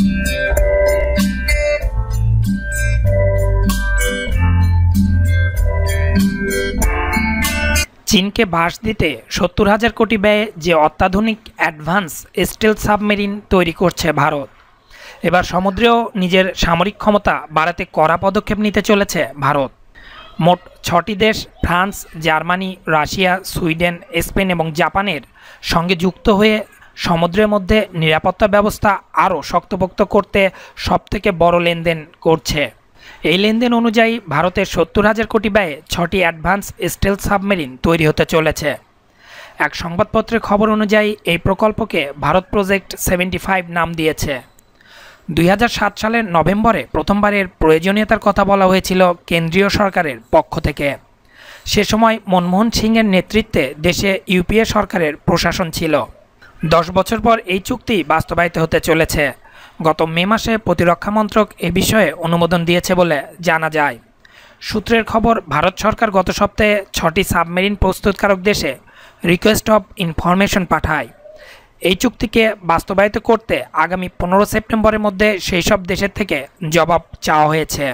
চীনকে ভাস দিতে সত্তর হাজার কোটি ব্যয়ে যে অত্যাধুনিক অ্যাডভান্স স্টিল সাবমেরিন তৈরি করছে ভারত এবার সমুদ্রেও নিজের সামরিক ক্ষমতা বাড়াতে কড়া পদক্ষেপ নিতে চলেছে ভারত মোট ছটি দেশ France Germany Russia Sweden Spain এবং জাপানের সঙ্গে যুক্ত হয়ে সমুদ্রের মধ্যে নিরাপত্তা ব্যবস্থা আরও শক্তপোক্ত করতে সবথেকে বড় লেনদেন করছে এই লেনদেন অনুযায়ী ভারতের সত্তর হাজার কোটি ব্যয়ে ছটি অ্যাডভান্স স্টেল সাবমেরিন তৈরি হতে চলেছে এক সংবাদপত্রের খবর অনুযায়ী এই প্রকল্পকে ভারত প্রজেক্ট সেভেন্টি ফাইভ নাম দিয়েছে দুই সালের নভেম্বরে প্রথমবারের প্রয়োজনীয়তার কথা বলা হয়েছিল কেন্দ্রীয় সরকারের পক্ষ থেকে সে সময় মনমোহন সিংয়ের নেতৃত্বে দেশে ইউপিএ সরকারের প্রশাসন ছিল দশ বছর পর এই চুক্তি বাস্তবায়িত হতে চলেছে গত মে মাসে প্রতিরক্ষা মন্ত্রক এ বিষয়ে অনুমোদন দিয়েছে বলে জানা যায় সূত্রের খবর ভারত সরকার গত সপ্তাহে ছটি সাবমেরিন প্রস্তুতকারক দেশে রিকোয়েস্ট অফ ইনফরমেশন পাঠায় এই চুক্তিকে বাস্তবায়িত করতে আগামী পনেরো সেপ্টেম্বরের মধ্যে সেই সব দেশের থেকে জবাব চাওয়া হয়েছে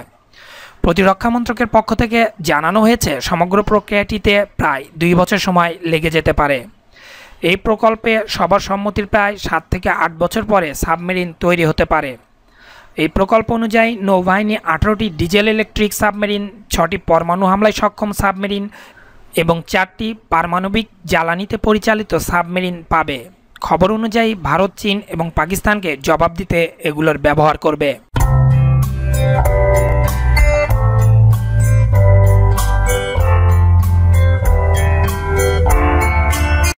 প্রতিরক্ষা মন্ত্রকের পক্ষ থেকে জানানো হয়েছে সমগ্র প্রক্রিয়াটিতে প্রায় দুই বছর সময় লেগে যেতে পারে এই প্রকল্পে সবার সম্মতির প্রায় সাত থেকে আট বছর পরে সাবমেরিন তৈরি হতে পারে এই প্রকল্প অনুযায়ী নৌবাহিনী আঠারোটি ডিজেল ইলেকট্রিক সাবমেরিন ছটি পরমাণু হামলায় সক্ষম সাবমেরিন এবং চারটি পারমাণবিক জ্বালানিতে পরিচালিত সাবমেরিন পাবে খবর অনুযায়ী ভারত চীন এবং পাকিস্তানকে জবাব দিতে এগুলোর ব্যবহার করবে